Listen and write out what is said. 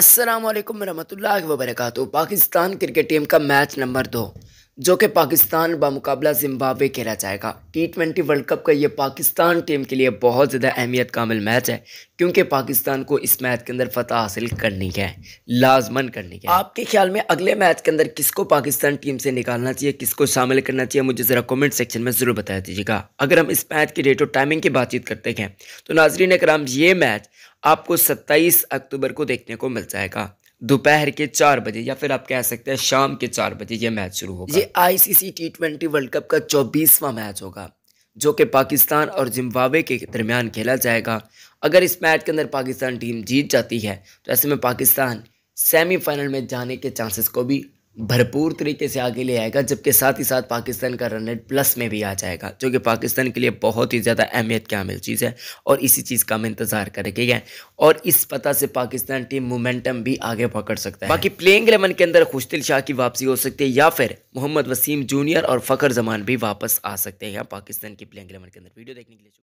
असलम वरहमल वबरक Pakistan cricket team का मैच नंबर दो जो कि पाकिस्तान बामुकाबला जिम्बाब्वे खेला जाएगा टी ट्वेंटी वर्ल्ड कप का ये पाकिस्तान टीम के लिए बहुत ज़्यादा अहमियत कामिल मैच है क्योंकि पाकिस्तान को इस मैच के अंदर फतह हासिल करनी है लाजमन करनी है आपके ख्याल में अगले मैच के अंदर किसको पाकिस्तान टीम से निकालना चाहिए किसको शामिल करना चाहिए मुझे ज़रा कमेंट सेक्शन में ज़रूर बता दीजिएगा अगर हम इस मैच की डेट और टाइमिंग की बातचीत करते हैं तो नाजरीन कराम ये मैच आपको 27 अक्टूबर को देखने को मिल जाएगा दोपहर के चार बजे या फिर आप कह सकते हैं शाम के चार बजे ये मैच शुरू होगा ये ICC T twenty world cup का चौबीसवां मैच होगा जो कि पाकिस्तान और जिम्बावे के दरमियान खेला जाएगा अगर इस मैच के अंदर पाकिस्तान टीम जीत जाती है तो ऐसे में पाकिस्तान सेमीफाइनल में जाने के चांसेस को भी भरपूर तरीके से आगे ले आएगा जबकि साथ ही साथ पाकिस्तान का रन रेट प्लस में भी आ जाएगा जो कि पाकिस्तान के लिए बहुत ही ज़्यादा अहमियत की हामिल चीज़ है और इसी चीज़ का हम इंतज़ार करेंगे गए और इस पता से पाकिस्तान टीम मोमेंटम भी आगे पकड़ सकता है बाकी प्लेइंग एलेवन के अंदर खुशदिल शाह की वापसी हो सकती है या फिर मोहम्मद वसीम जूनियर और फ़खर जमान भी वापस आ सकते हैं पाकिस्तान की प्लेइंग एलेवन के अंदर वीडियो देखने के लिए